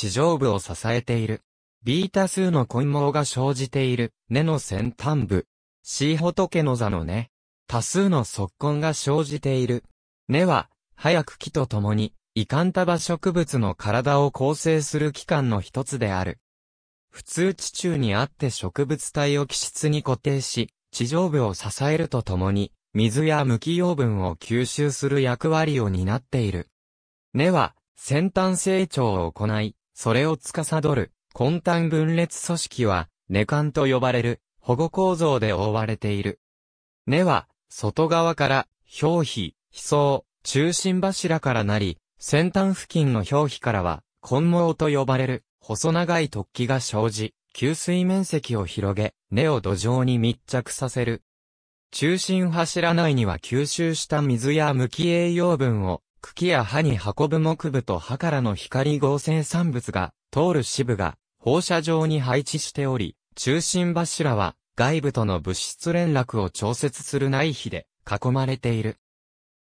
地上部を支えている。ビータ数の混毛が生じている根の先端部。シー仏の座の根。多数の側根が生じている。根は、早く木と共に、遺憾束植物の体を構成する器官の一つである。普通地中にあって植物体を気質に固定し、地上部を支えるとともに、水や無機養分を吸収する役割を担っている。根は、先端成長を行い、それを司る、根端分裂組織は、根幹と呼ばれる、保護構造で覆われている。根は、外側から、表皮、飛層、中心柱からなり、先端付近の表皮からは、根毛と呼ばれる、細長い突起が生じ、吸水面積を広げ、根を土壌に密着させる。中心柱内には吸収した水や無機栄養分を茎や葉に運ぶ木部と葉からの光合成産物が通る支部が放射状に配置しており、中心柱は外部との物質連絡を調節する内皮で囲まれている。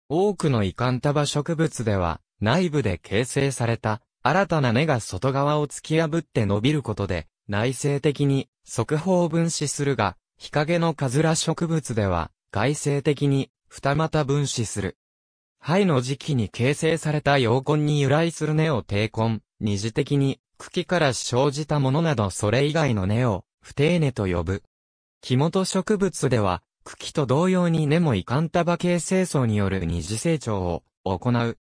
多くのイカンタバ植物では内部で形成された新たな根が外側を突き破って伸びることで内生的に側方分子するが、日陰のカズラ植物では外生的に二股分子する。肺の時期に形成された陽根に由来する根を低根、二次的に、茎から生じたものなどそれ以外の根を、不定根と呼ぶ。木本植物では、茎と同様に根もいかんたば形成層による二次成長を行う。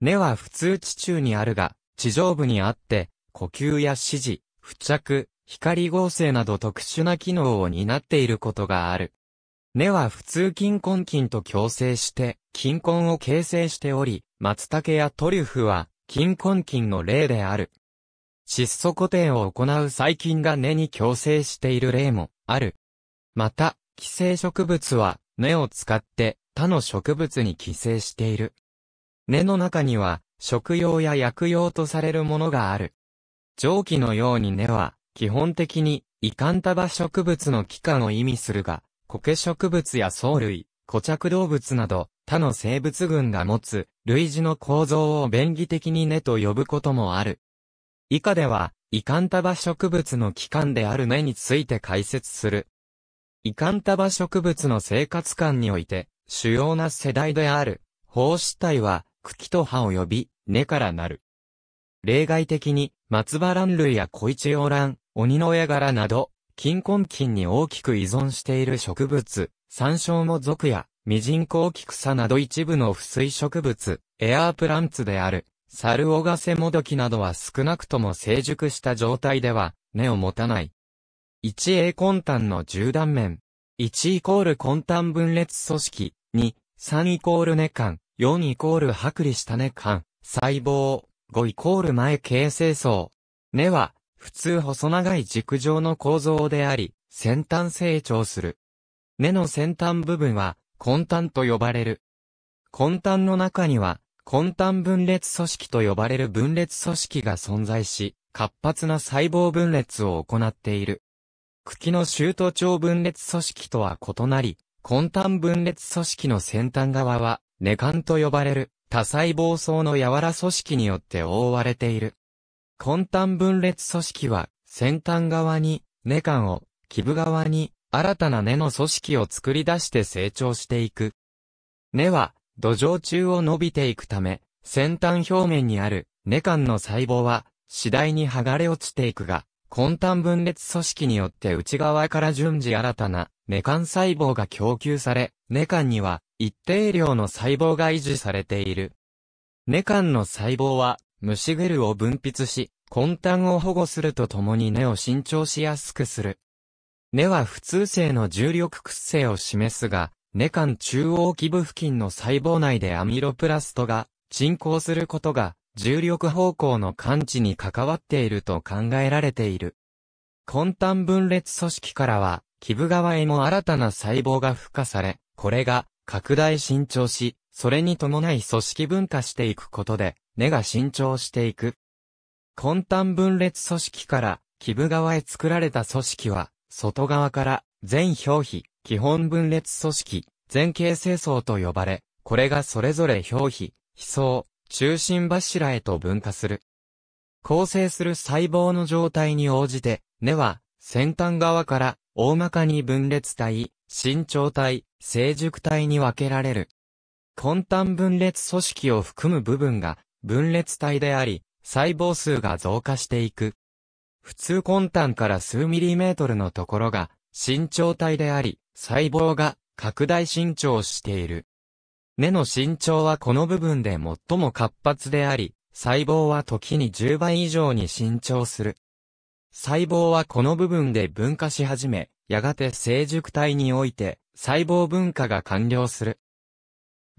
根は普通地中にあるが、地上部にあって、呼吸や指示、付着、光合成など特殊な機能を担っていることがある。根は普通金根菌と共生して、金根を形成しており、松茸やトリュフは、金根菌の例である。窒素固定を行う細菌が根に共生している例もある。また、寄生植物は根を使って他の植物に寄生している。根の中には食用や薬用とされるものがある。蒸気のように根は基本的にイカンタバ植物の器官を意味するが、苔植物や藻類、固着動物など、他の生物群が持つ、類似の構造を便宜的に根と呼ぶこともある。以下では、イカンタバ植物の器官である根について解説する。イカンタバ植物の生活観において、主要な世代である、胞子体は、茎と葉を呼び、根からなる。例外的に、松葉類や小一洋蘭、鬼の絵柄など、金根菌に大きく依存している植物、山椒も属や、ミジンコオキクサなど一部の不水植物、エアープランツである、サルオガセモドキなどは少なくとも成熟した状態では、根を持たない。1A 根端の10断面。1イコール根端分裂組織。2、3イコール根幹。4イコール剥離した根幹。細胞。5イコール前形成層。根は、普通細長い軸状の構造であり、先端成長する。根の先端部分は、根端と呼ばれる。根端の中には、根端分裂組織と呼ばれる分裂組織が存在し、活発な細胞分裂を行っている。茎の周途長分裂組織とは異なり、根端分裂組織の先端側は、根幹と呼ばれる多細胞層の柔ら組織によって覆われている。根端分裂組織は、先端側に、根幹を、基部側に、新たな根の組織を作り出して成長していく。根は、土壌中を伸びていくため、先端表面にある、根幹の細胞は、次第に剥がれ落ちていくが、根端分裂組織によって内側から順次新たな、根幹細胞が供給され、根幹には、一定量の細胞が維持されている。根幹の細胞は、虫ゲルを分泌し、根端を保護するとともに根を伸長しやすくする。根は普通性の重力屈性を示すが、根間中央基部付近の細胞内でアミロプラストが沈行することが重力方向の感知に関わっていると考えられている。根端分裂組織からは、基部側へも新たな細胞が付加され、これが拡大伸長し、それに伴い組織分化していくことで、根が伸長していく。根端分裂組織から基部側へ作られた組織は、外側から全表皮、基本分裂組織、全形成層と呼ばれ、これがそれぞれ表皮、皮層、中心柱へと分化する。構成する細胞の状態に応じて、根は先端側から大まかに分裂体、伸長体、成熟体に分けられる。根端分裂組織を含む部分が分裂体であり、細胞数が増加していく。普通根端から数ミリメートルのところが、身長体であり、細胞が拡大伸長している。根の身長はこの部分で最も活発であり、細胞は時に10倍以上に伸長する。細胞はこの部分で分化し始め、やがて成熟体において細胞分化が完了する。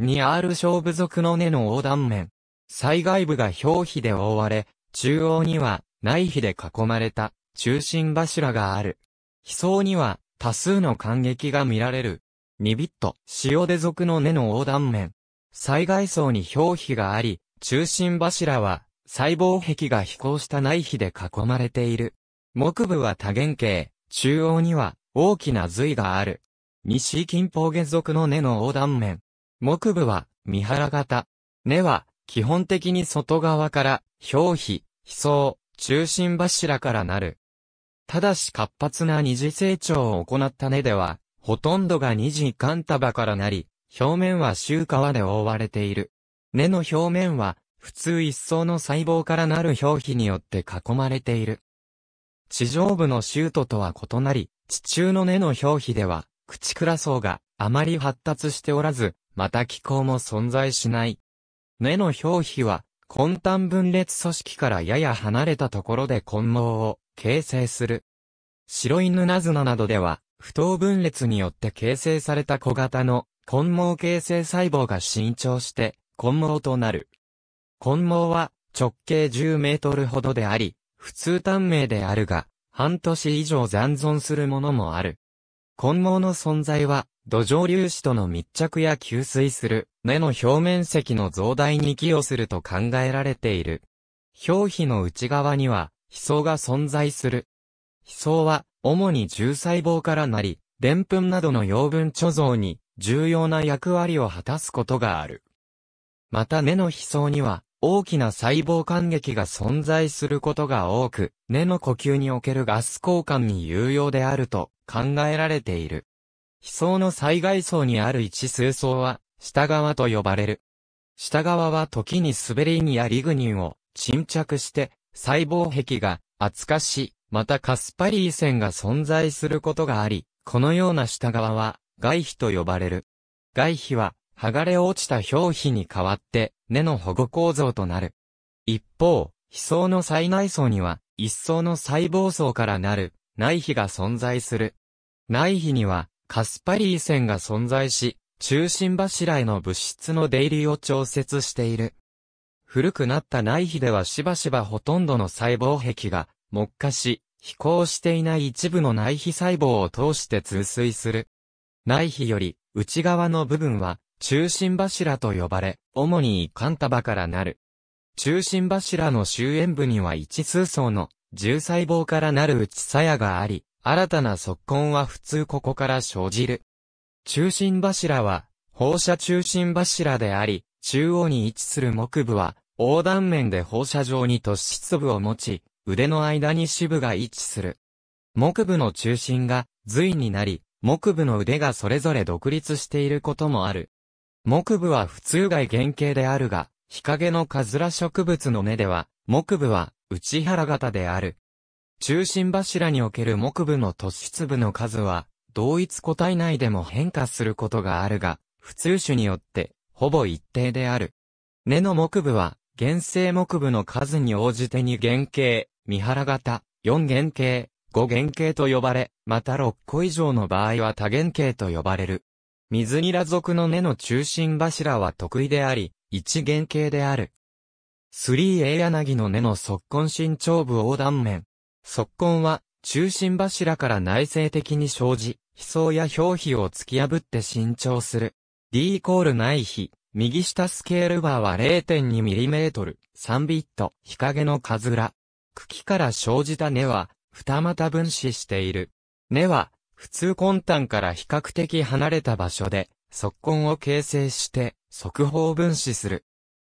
2R 小部族の根の横断面、災害部が表皮で覆われ、中央には内皮で囲まれた中心柱がある。被層には多数の感激が見られる。ニビット、塩出属の根の横断面。災害層に表皮があり、中心柱は細胞壁が飛行した内皮で囲まれている。木部は多元形、中央には大きな髄がある。西近方下属の根の横断面。木部は三原型。根は基本的に外側から、表皮、飛層、中心柱からなる。ただし活発な二次成長を行った根では、ほとんどが二次間束からなり、表面は周皮で覆われている。根の表面は、普通一層の細胞からなる表皮によって囲まれている。地上部のシュートとは異なり、地中の根の表皮では、口倉層があまり発達しておらず、また気候も存在しない。根の表皮は、根端分裂組織からやや離れたところで根毛を形成する。白犬ナズナなどでは、不等分裂によって形成された小型の根毛形成細胞が伸長して根毛となる。根毛は直径10メートルほどであり、普通短命であるが、半年以上残存するものもある。根毛の存在は、土壌粒子との密着や吸水する、根の表面積の増大に寄与すると考えられている。表皮の内側には、皮層が存在する。皮層は、主に重細胞からなり、でんぷんなどの養分貯蔵に、重要な役割を果たすことがある。また根の皮層には、大きな細胞間隙が存在することが多く、根の呼吸におけるガス交換に有用であると考えられている。被層の災害層にある一数層は、下側と呼ばれる。下側は時に滑りにンやリグニンを沈着して、細胞壁が厚化し、またカスパリー線が存在することがあり、このような下側は外皮と呼ばれる。外皮は剥がれ落ちた表皮に代わって根の保護構造となる。一方、被層の最内層には一層の細胞層からなる内皮が存在する。内皮には、カスパリー線が存在し、中心柱への物質の出入りを調節している。古くなった内皮ではしばしばほとんどの細胞壁が木化し、飛行していない一部の内皮細胞を通して通水する。内皮より内側の部分は中心柱と呼ばれ、主にタ束からなる。中心柱の周縁部には一数層の重細胞からなる内鞘があり、新たな側根は普通ここから生じる。中心柱は、放射中心柱であり、中央に位置する木部は、横断面で放射状に突出部を持ち、腕の間に支部が位置する。木部の中心が髄になり、木部の腕がそれぞれ独立していることもある。木部は普通外原型であるが、日陰のカズラ植物の根では、木部は内原型である。中心柱における木部の突出部の数は、同一個体内でも変化することがあるが、普通種によって、ほぼ一定である。根の木部は、原生木部の数に応じて2原型、三原型、4原型、5原型と呼ばれ、また6個以上の場合は多原型と呼ばれる。水ニラ属の根の中心柱は得意であり、1原型である。3A 柳の根の側根身長部横断面。側根は、中心柱から内生的に生じ、飛層や表皮を突き破って伸長する。D イコール内皮。右下スケールバーは 0.2mm、3ビット、日陰のかずら。茎から生じた根は、二股分子している。根は、普通根端から比較的離れた場所で、側根を形成して、側方分子する。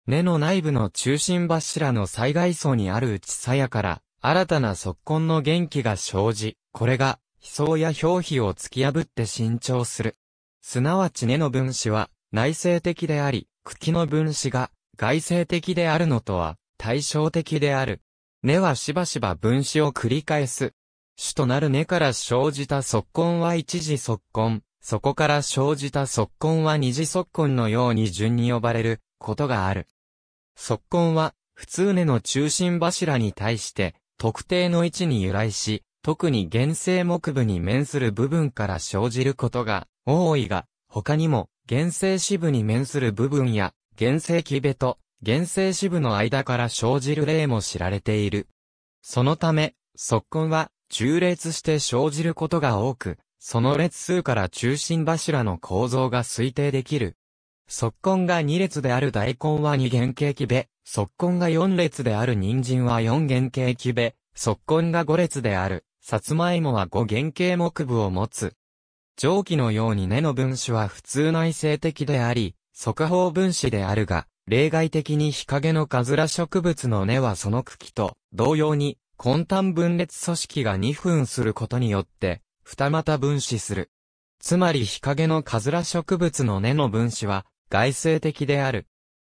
根の内部の中心柱の最外層にある内鞘から、新たな側根の元気が生じ、これが、飛層や表皮を突き破って伸長する。すなわち根の分子は、内生的であり、茎の分子が、外生的であるのとは、対照的である。根はしばしば分子を繰り返す。主となる根から生じた側根は一次側根、そこから生じた側根は二次側根のように順に呼ばれる、ことがある。足根は、普通根の中心柱に対して、特定の位置に由来し、特に原生木部に面する部分から生じることが多いが、他にも、原生支部に面する部分や、原生木部と、原生支部の間から生じる例も知られている。そのため、側根は、中列して生じることが多く、その列数から中心柱の構造が推定できる側根が2列である大根は2原型木べ、側根が4列である人参は4原型木べ、側根が5列である、さつまいもは5原型木部を持つ。上記のように根の分子は普通内生的であり、側方分子であるが、例外的に日陰のカズラ植物の根はその茎と同様に根端分裂組織が2分することによって二股分子する。つまり日陰のカズラ植物の根の分子は外生的である。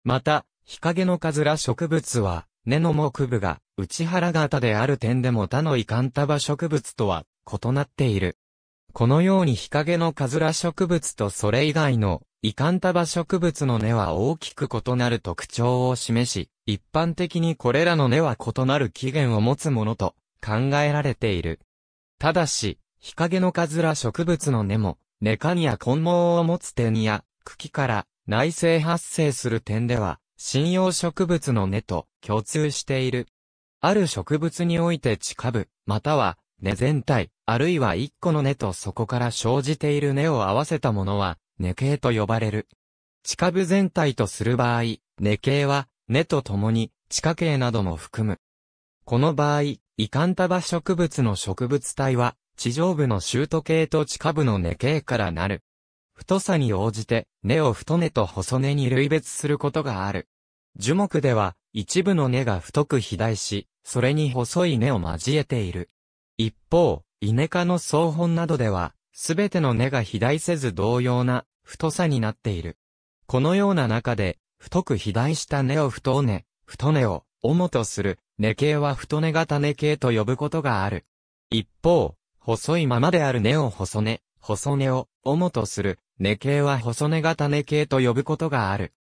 また、日陰のカズラ植物は、根の木部が内腹型である点でも他のイカンタバ植物とは異なっている。このように日陰のカズラ植物とそれ以外のイカンタバ植物の根は大きく異なる特徴を示し、一般的にこれらの根は異なる起源を持つものと考えられている。ただし、日陰のカズラ植物の根も、根幹や根毛を持つ点や茎から内生発生する点では、針葉植物の根と共通している。ある植物において地下部、または根全体、あるいは一個の根とそこから生じている根を合わせたものは、根系と呼ばれる。地下部全体とする場合、根系は根と共に地下系なども含む。この場合、イカンタバ植物の植物体は、地上部のシュート系と地下部の根系からなる。太さに応じて、根を太根と細根に類別することがある。樹木では、一部の根が太く肥大し、それに細い根を交えている。一方、イネ科の草本などでは、すべての根が肥大せず同様な太さになっている。このような中で、太く肥大した根を太根、太根を主とする根系は太根型根系と呼ぶことがある。一方、細いままである根を細根、細根を主とする根系は細根型根系と呼ぶことがある。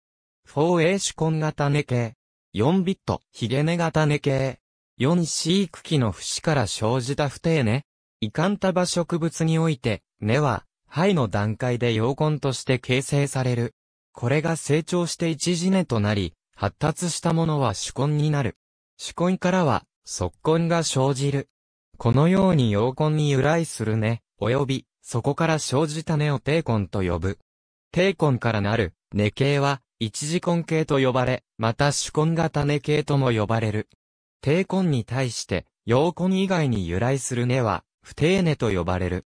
4A 主根型根系。4ビット、ヒゲ根型根系。4C 茎の節から生じた不定根。ンタバ植物において、根は、肺の段階で陽根として形成される。これが成長して一次根となり、発達したものは主根になる。主根からは、側根が生じる。このように陽根に由来する根、及びそこから生じた根を低根と呼ぶ。低根からなる根系は一次根系と呼ばれ、また主根型根系とも呼ばれる。低根に対して、陽根以外に由来する根は、不定根と呼ばれる。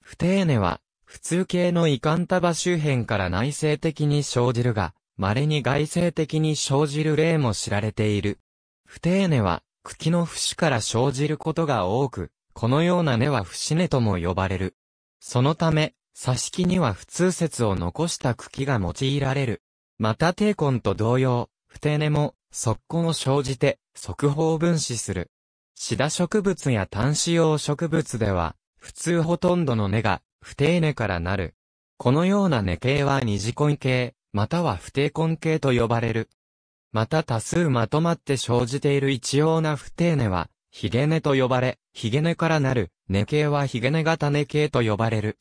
不定根は、普通系の胃間束周辺から内生的に生じるが、稀に外生的に生じる例も知られている。不定根は、茎の節から生じることが多く、このような根は節根とも呼ばれる。そのため、挿し木には普通説を残した茎が用いられる。また低根と同様、不定根も、側根を生じて、側方分子する。シダ植物や単子葉植物では、普通ほとんどの根が、不定根からなる。このような根系は二次根系、または不定根系と呼ばれる。また多数まとまって生じている一様な不定根は、ヒゲ根と呼ばれ、ヒゲ根からなる、根系はヒゲ根型根系と呼ばれる。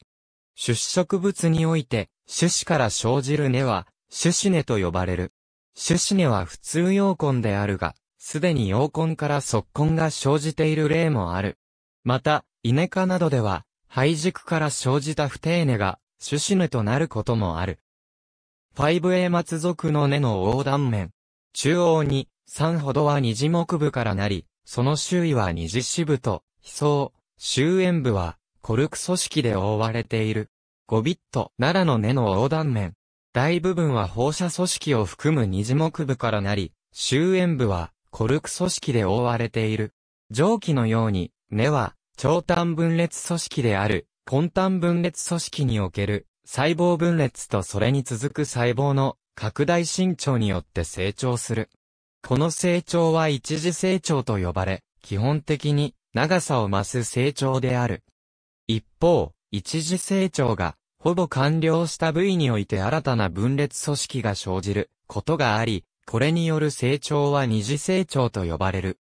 種子植物において、種子から生じる根は、種子根と呼ばれる。種子根は普通陽根であるが、すでに陽根から側根が生じている例もある。また、稲科などでは、肺軸から生じた不定根が、種子根となることもある。5A 松属の根の横断面。中央に、3ほどは二次木部からなり、その周囲は二次支部と、悲層、終焉部は、コルク組織で覆われている。ゴビット、奈良の根の横断面。大部分は放射組織を含む二次木部からなり、終焉部は、コルク組織で覆われている。上記のように、根は、長短分裂組織である、根端分裂組織における、細胞分裂とそれに続く細胞の拡大伸長によって成長する。この成長は一次成長と呼ばれ、基本的に長さを増す成長である。一方、一次成長が、ほぼ完了した部位において新たな分裂組織が生じることがあり、これによる成長は二次成長と呼ばれる。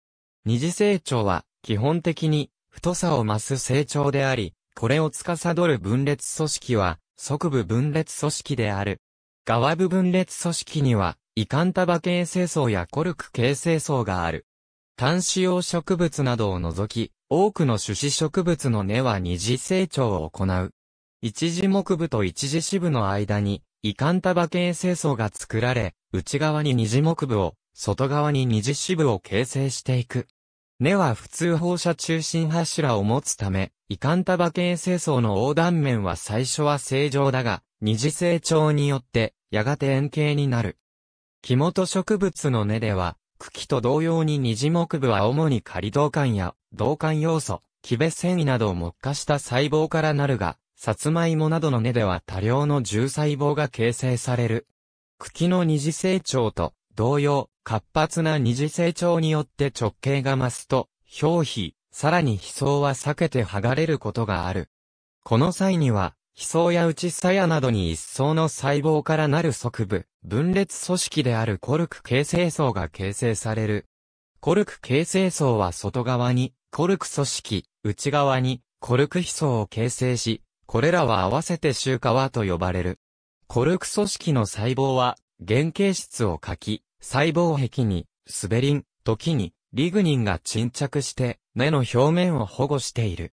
二次成長は、基本的に、太さを増す成長であり、これを司る分裂組織は、側部分裂組織である。側部分裂組織には、ンタバ形成層やコルク形成層がある。単子葉植物などを除き、多くの種子植物の根は二次成長を行う。一次木部と一次支部の間に、遺憾束形成層が作られ、内側に二次木部を、外側に二次支部を形成していく。根は普通放射中心柱を持つため、遺憾束形成層の横断面は最初は正常だが、二次成長によって、やがて円形になる。木本植物の根では、茎と同様に二次木部は主に仮銅管や銅管要素、木べ繊維などを木化した細胞からなるが、サツマイモなどの根では多量の重細胞が形成される。茎の二次成長と同様、活発な二次成長によって直径が増すと、表皮、さらに飛層は避けて剥がれることがある。この際には、飛層や内鞘などに一層の細胞からなる側部、分裂組織であるコルク形成層が形成される。コルク形成層は外側にコルク組織、内側にコルク飛層を形成し、これらは合わせて周皮と呼ばれる。コルク組織の細胞は原形質を欠き、細胞壁にスベリン、時にリグニンが沈着して根の表面を保護している。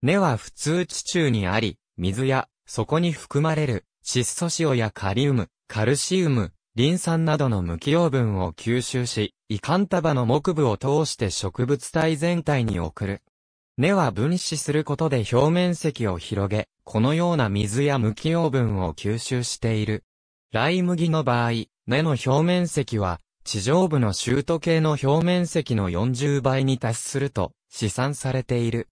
根は普通地中にあり、水や、そこに含まれる、窒素塩やカリウム、カルシウム、リン酸などの無機養分を吸収し、胃管束の木部を通して植物体全体に送る。根は分子することで表面積を広げ、このような水や無機養分を吸収している。ライ麦の場合、根の表面積は、地上部のシュート系の表面積の40倍に達すると、試算されている。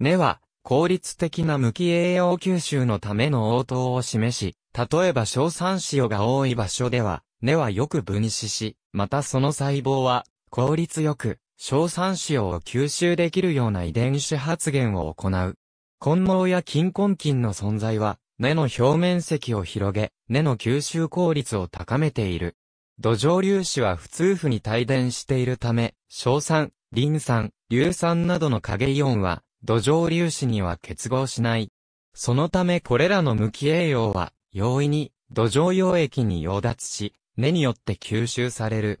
根は、効率的な無機栄養吸収のための応答を示し、例えば硝酸塩が多い場所では、根はよく分子し、またその細胞は、効率よく、硝酸塩を吸収できるような遺伝子発現を行う。根毛や菌根菌の存在は、根の表面積を広げ、根の吸収効率を高めている。土壌粒子は普通負に帯電しているため、硝酸、リン酸、硫酸などの影イオンは、土壌粒子には結合しない。そのためこれらの無機栄養は、容易に土壌溶液に溶脱し、根によって吸収される。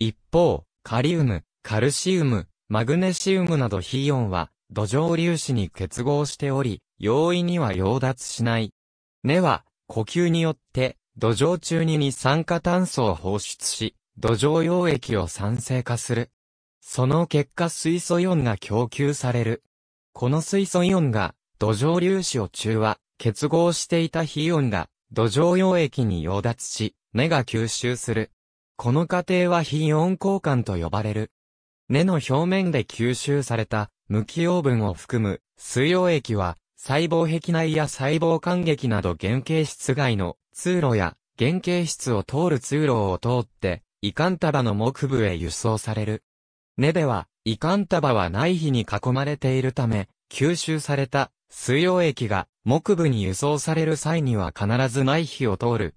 一方、カリウム、カルシウム、マグネシウムなど非イオンは、土壌粒子に結合しており、容易には溶脱しない。根は、呼吸によって、土壌中に二酸化炭素を放出し、土壌溶液を酸性化する。その結果水素イオンが供給される。この水素イオンが土壌粒子を中和、結合していた非イオンが土壌溶液に溶脱し、根が吸収する。この過程は非イオン交換と呼ばれる。根の表面で吸収された無機養分を含む水溶液は細胞壁内や細胞間隙など原型室外の通路や原型室を通る通路を通って、胃管束の木部へ輸送される。根では、胃寒束は内皮に囲まれているため、吸収された水溶液が木部に輸送される際には必ず内皮を通る。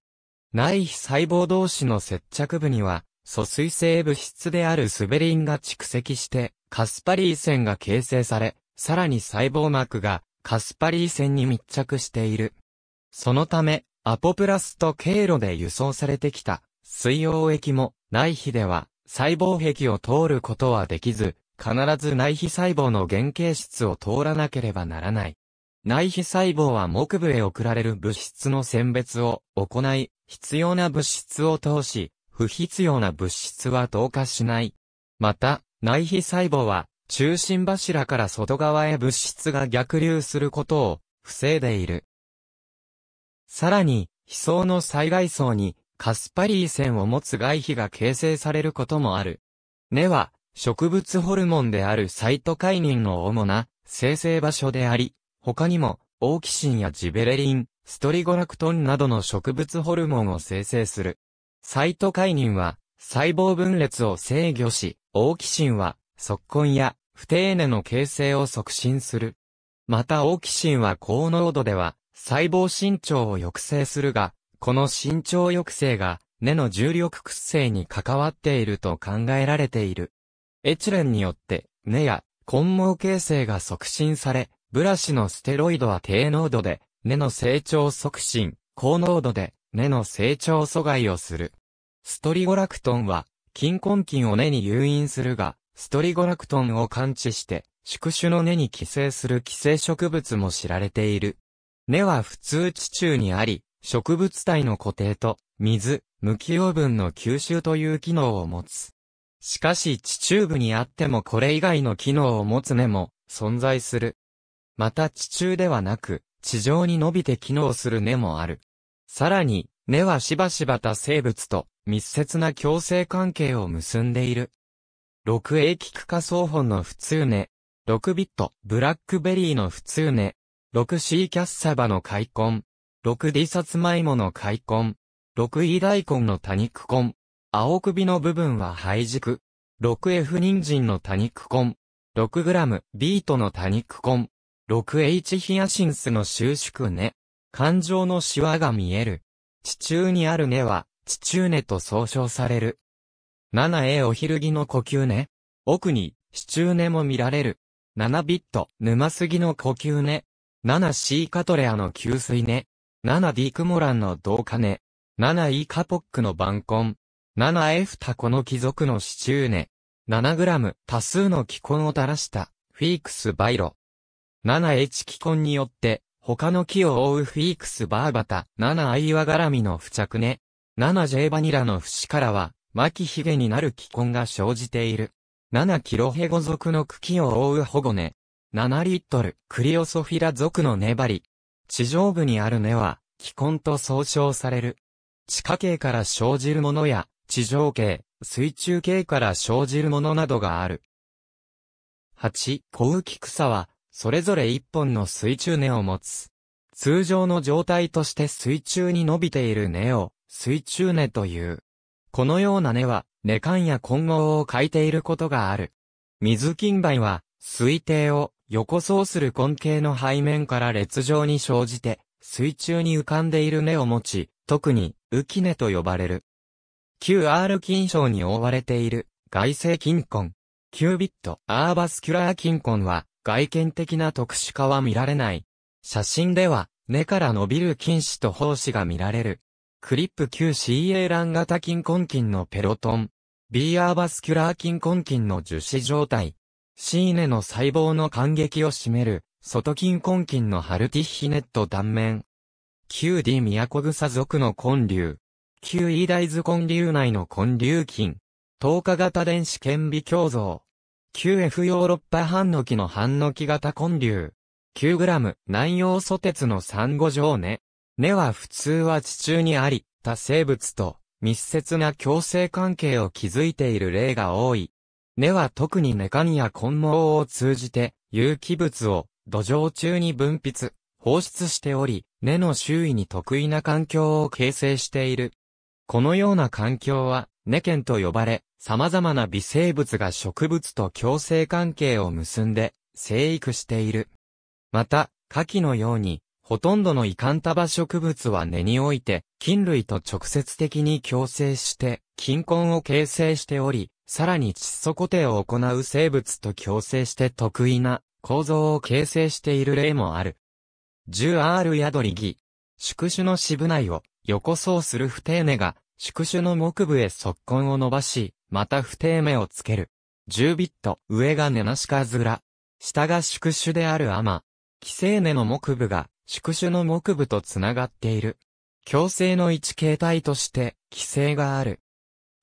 内皮細胞同士の接着部には、疎水性物質であるスベリンが蓄積して、カスパリー線が形成され、さらに細胞膜がカスパリー線に密着している。そのため、アポプラスト経路で輸送されてきた水溶液も内皮では細胞壁を通ることはできず、必ず内皮細胞の原型質を通らなければならない。内皮細胞は木部へ送られる物質の選別を行い、必要な物質を通し、不必要な物質は透過しない。また、内皮細胞は、中心柱から外側へ物質が逆流することを防いでいる。さらに、飛層の最外層にカスパリー線を持つ外皮が形成されることもある。根は、植物ホルモンであるサイトカイニンの主な生成場所であり、他にも、オーキシンやジベレリン、ストリゴラクトンなどの植物ホルモンを生成する。サイトカイニンは、細胞分裂を制御し、オーキシンは、速根や、不定根の形成を促進する。またオーキシンは高濃度では、細胞伸長を抑制するが、この身長抑制が根の重力屈性に関わっていると考えられている。エチレンによって根や根毛形成が促進され、ブラシのステロイドは低濃度で根の成長促進、高濃度で根の成長阻害をする。ストリゴラクトンは筋根筋を根に誘引するが、ストリゴラクトンを感知して宿主の根に寄生する寄生植物も知られている。根は普通地中にあり、植物体の固定と水、無機養分の吸収という機能を持つ。しかし地中部にあってもこれ以外の機能を持つ根も存在する。また地中ではなく、地上に伸びて機能する根もある。さらに、根はしばしば多生物と密接な共生関係を結んでいる。六英気区化草本の普通根、六ビット、ブラックベリーの普通根、六シーキャッサバの開根、六 D サツマイもの開根。六 E 大根の多肉根。青首の部分は灰軸。六 F 人参の多肉根。六ムビートの多肉根。六 H ヒアシンスの収縮根。感情のシワが見える。地中にある根は、地中根と総称される。7A お昼着の呼吸根。奥に、地中根も見られる。7ビット、沼杉の呼吸根。7C カトレアの吸水根。7ディクモランの銅金、7イカポックの晩婚、7F タコの貴族の支柱ネ、7グラム多数の既婚を垂らしたフィークスバイロ。7H 既婚によって他の木を覆うフィークスバーバタ、7アイワ絡みの付着根、7J バニラの節からは巻きひげになる既婚が生じている。7キロヘゴ族の茎を覆う保護根、7リットルクリオソフィラ族の粘り、地上部にある根は、気根と総称される。地下茎から生じるものや、地上茎、水中茎から生じるものなどがある。8、小浮草は、それぞれ一本の水中根を持つ。通常の状態として水中に伸びている根を、水中根という。このような根は、根幹や根合を欠いていることがある。水金梅は、水底を、横層する根茎の背面から列状に生じて、水中に浮かんでいる根を持ち、特に、浮き根と呼ばれる。q R 菌床に覆われている、外星菌根。キュービット、アーバスキュラー菌根は、外見的な特殊化は見られない。写真では、根から伸びる菌糸と胞子が見られる。クリップ QCA 卵型菌根菌のペロトン。B アーバスキュラー菌根菌の樹脂状態。シーネの細胞の感激を占める、外筋根筋のハルティヒネット断面。q d 都草属の根流。q e 大豆根流内の根流筋。透過型電子顕微鏡像。q f ヨーロッパハンノキのハンノキ型根流。9g 南洋素鉄の産後状根。根は普通は地中にあり、多生物と密接な共生関係を築いている例が多い。根は特に根幹や根毛を通じて、有機物を土壌中に分泌、放出しており、根の周囲に特異な環境を形成している。このような環境は、根圏と呼ばれ、様々な微生物が植物と共生関係を結んで、生育している。また、下記のように、ほとんどのイカンタバ植物は根において、菌類と直接的に共生して、菌根を形成しており、さらに窒素固定を行う生物と共生して得意な構造を形成している例もある。10R ヤドリギ。宿主の支部内を横層する不定根が宿主の木部へ側根を伸ばし、また不定目をつける。10ビット、上が根なしかずら。下が宿主であるアマ。寄生根の木部が宿主の木部とつながっている。共生の一形態として、寄生がある。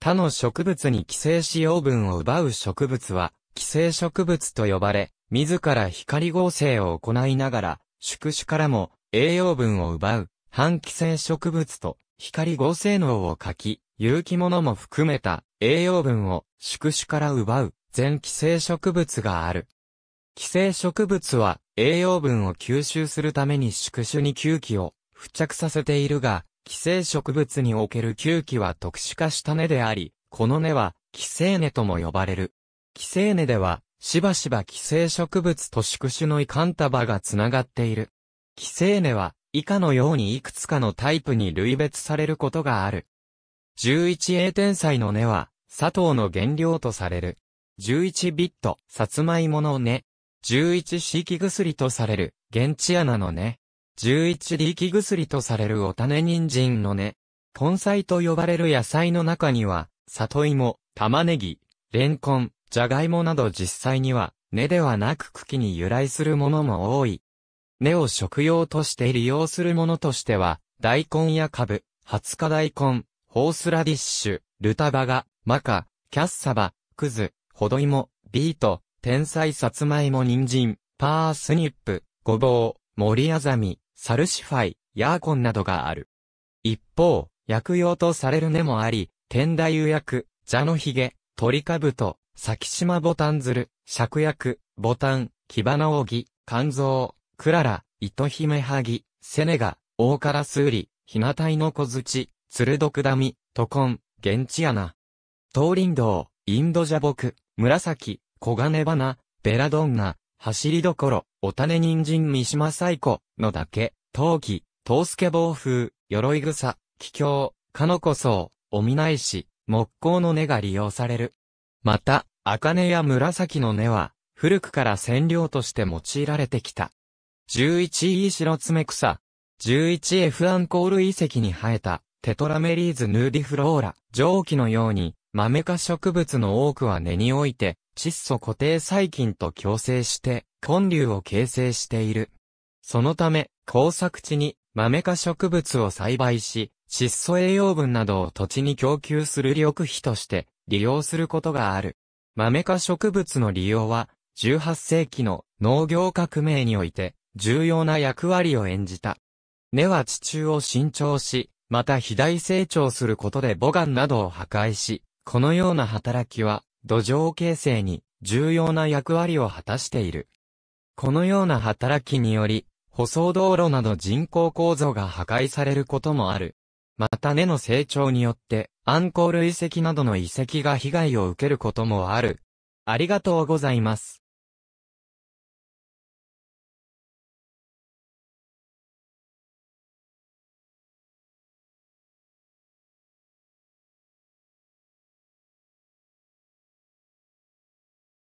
他の植物に寄生し養分を奪う植物は、寄生植物と呼ばれ、自ら光合成を行いながら、宿主からも栄養分を奪う、半寄生植物と光合成能を欠き、有機物も含めた栄養分を宿主から奪う、全寄生植物がある。寄生植物は栄養分を吸収するために宿主に吸気を付着させているが、寄生植物における球気は特殊化した根であり、この根は寄生根とも呼ばれる。寄生根では、しばしば寄生植物と宿主のイカンタバがつながっている。寄生根は、以下のようにいくつかのタイプに類別されることがある。11A 天才の根は、砂糖の原料とされる。11ビット、さつまいもの根。1 1四季薬とされる、現地穴の根。11 d ー薬とされるお種人参の根。根菜と呼ばれる野菜の中には、里芋、玉ねぎ、レンコン、じゃがいもなど実際には、根ではなく茎に由来するものも多い。根を食用として利用するものとしては、大根やカブ、ハツカ大根、ホースラディッシュ、ルタバガ、マカ、キャッサバ、クズ、ホドイモ、ビート、天才さつまいも人参、パースニップ、ごぼう、森あざみ、サルシファイ、ヤーコンなどがある。一方、薬用とされる根もあり、天台油薬、蛇の髭、鳥かぶと、咲島ボタンズル、芍薬、ボタン、木花扇、肝臓、クララ、糸姫ハギ、セネガ、オオカラスウリ、ヒナタイノコズチ、ダミ、トコン、現地穴。東林道、インドジャボク、紫、黄金花、ベラドンナ、走りどころ、お種人参三島最古、のだけ、陶器、陶助暴風、鎧草、気境、かのこそう、おみないし、木工の根が利用される。また、茜や紫の根は、古くから染料として用いられてきた。11E 白爪草。11F アンコール遺跡に生えた、テトラメリーズヌーディフローラ。蒸気のように、豆化植物の多くは根において、窒素固定細菌と共生して、根粒を形成している。そのため、耕作地に豆科植物を栽培し、窒素栄養分などを土地に供給する緑肥として利用することがある。豆科植物の利用は、18世紀の農業革命において重要な役割を演じた。根は地中を伸長し、また肥大成長することで母岩などを破壊し、このような働きは土壌形成に重要な役割を果たしている。このような働きにより、舗装道路など人工構造が破壊されることもある。また根の成長によって、アンコール遺跡などの遺跡が被害を受けることもある。ありがとうございます。